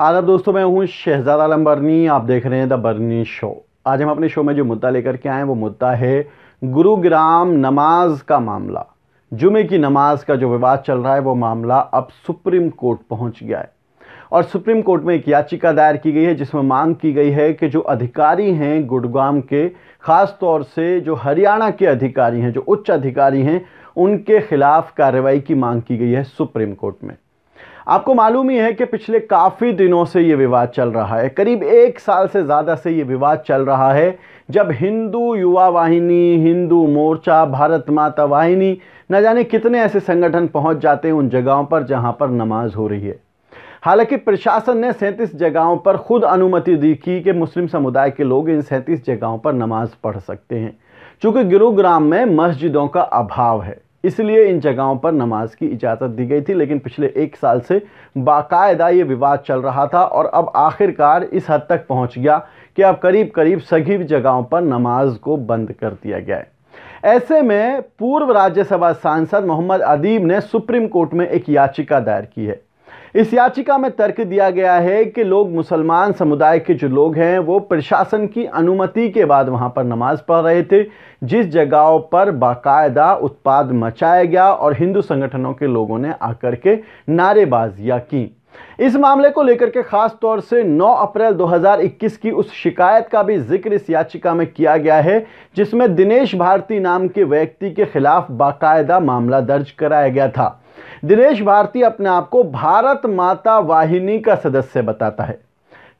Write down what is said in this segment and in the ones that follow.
आदर दोस्तों मैं हूँ शहजाद आलम बर्नी आप देख रहे हैं द बर्नी शो आज हम अपने शो में जो मुद्दा लेकर के आए हैं वो मुद्दा है गुरुग्राम नमाज का मामला जुमे की नमाज का जो विवाद चल रहा है वो मामला अब सुप्रीम कोर्ट पहुंच गया है और सुप्रीम कोर्ट में एक याचिका दायर की गई है जिसमें मांग की गई है कि जो अधिकारी हैं गुड़गाम के ख़ास तौर से जो हरियाणा के अधिकारी हैं जो उच्च अधिकारी हैं उनके खिलाफ कार्रवाई की मांग की गई है सुप्रीम कोर्ट में आपको मालूम ही है कि पिछले काफ़ी दिनों से ये विवाद चल रहा है करीब एक साल से ज़्यादा से ये विवाद चल रहा है जब हिंदू युवा वाहिनी हिंदू मोर्चा भारत माता वाहिनी न जाने कितने ऐसे संगठन पहुंच जाते हैं उन जगहों पर जहां पर नमाज हो रही है हालांकि प्रशासन ने सैंतीस जगहों पर खुद अनुमति दी की कि मुस्लिम समुदाय के लोग इन सैंतीस जगहों पर नमाज पढ़ सकते हैं चूँकि गुरुग्राम में मस्जिदों का अभाव है इसलिए इन जगहों पर नमाज की इजाज़त दी गई थी लेकिन पिछले एक साल से बाकायदा ये विवाद चल रहा था और अब आखिरकार इस हद तक पहुंच गया कि अब करीब करीब सभी जगहों पर नमाज को बंद कर दिया गया है ऐसे में पूर्व राज्यसभा सांसद मोहम्मद अदीब ने सुप्रीम कोर्ट में एक याचिका दायर की है इस याचिका में तर्क दिया गया है कि लोग मुसलमान समुदाय के जो लोग हैं वो प्रशासन की अनुमति के बाद वहाँ पर नमाज़ पढ़ रहे थे जिस जगहों पर बाकायदा उत्पाद मचाया गया और हिंदू संगठनों के लोगों ने आकर के नारेबाजियाँ की इस मामले को लेकर के खास तौर से 9 अप्रैल 2021 की उस शिकायत का भी जिक्र इस याचिका में किया गया है जिसमें दिनेश भारती नाम के व्यक्ति के खिलाफ बाकायदा मामला दर्ज कराया गया था दिनेश भारती अपने आप को भारत माता वाहिनी का सदस्य बताता है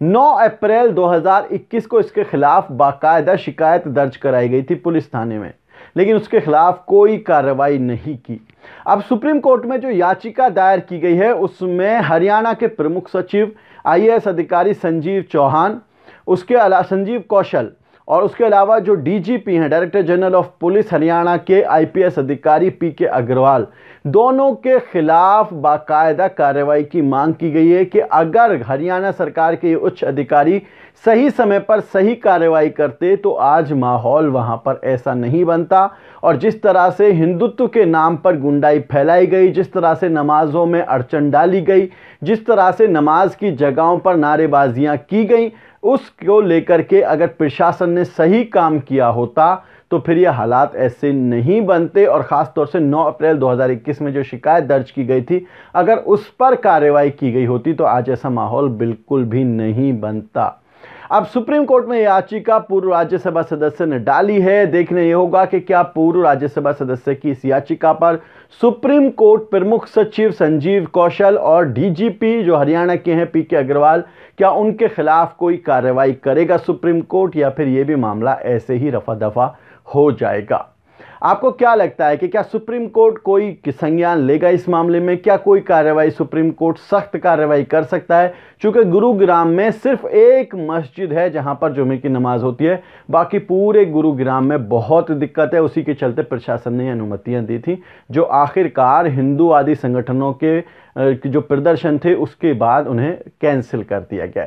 9 अप्रैल 2021 को इसके खिलाफ बाकायदा शिकायत दर्ज कराई गई थी पुलिस थाने में लेकिन उसके खिलाफ कोई कार्रवाई नहीं की अब सुप्रीम कोर्ट में जो याचिका दायर की गई है उसमें हरियाणा के प्रमुख सचिव आईएएस अधिकारी संजीव चौहान उसके अलावा संजीव कौशल और उसके अलावा जो डीजीपी हैं director general of police Haryana के आईपीएस अधिकारी पी के अग्रवाल दोनों के खिलाफ बाकायदा कार्रवाई की मांग की गई है कि अगर हरियाणा सरकार के उच्च अधिकारी सही समय पर सही कार्रवाई करते तो आज माहौल वहां पर ऐसा नहीं बनता और जिस तरह से हिंदुत्व के नाम पर गुंडाई फैलाई गई जिस तरह से नमाज़ों में अड़चन डाली गई जिस तरह से नमाज की जगहों पर नारेबाजियाँ की गई उसको लेकर के अगर प्रशासन ने सही काम किया होता तो फिर ये हालात ऐसे नहीं बनते और ख़ास तौर से 9 अप्रैल 2021 में जो शिकायत दर्ज की गई थी अगर उस पर कार्रवाई की गई होती तो आज ऐसा माहौल बिल्कुल भी नहीं बनता अब सुप्रीम कोर्ट में याचिका पूर्व राज्यसभा सदस्य ने डाली है देखने ये होगा कि क्या पूर्व राज्यसभा सदस्य की इस याचिका पर सुप्रीम कोर्ट प्रमुख सचिव संजीव कौशल और डीजीपी जो हरियाणा के हैं पी के अग्रवाल क्या उनके खिलाफ कोई कार्रवाई करेगा सुप्रीम कोर्ट या फिर ये भी मामला ऐसे ही रफा दफा हो जाएगा आपको क्या लगता है कि क्या सुप्रीम कोर्ट कोई संज्ञान लेगा इस मामले में क्या कोई कार्रवाई सुप्रीम कोर्ट सख्त कार्रवाई कर सकता है चूँकि गुरुग्राम में सिर्फ एक मस्जिद है जहाँ पर जुमे की नमाज होती है बाकी पूरे गुरुग्राम में बहुत दिक्कत है उसी के चलते प्रशासन ने अनुमतियाँ दी थी जो आखिरकार हिंदू आदि संगठनों के जो प्रदर्शन थे उसके बाद उन्हें कैंसिल कर दिया गया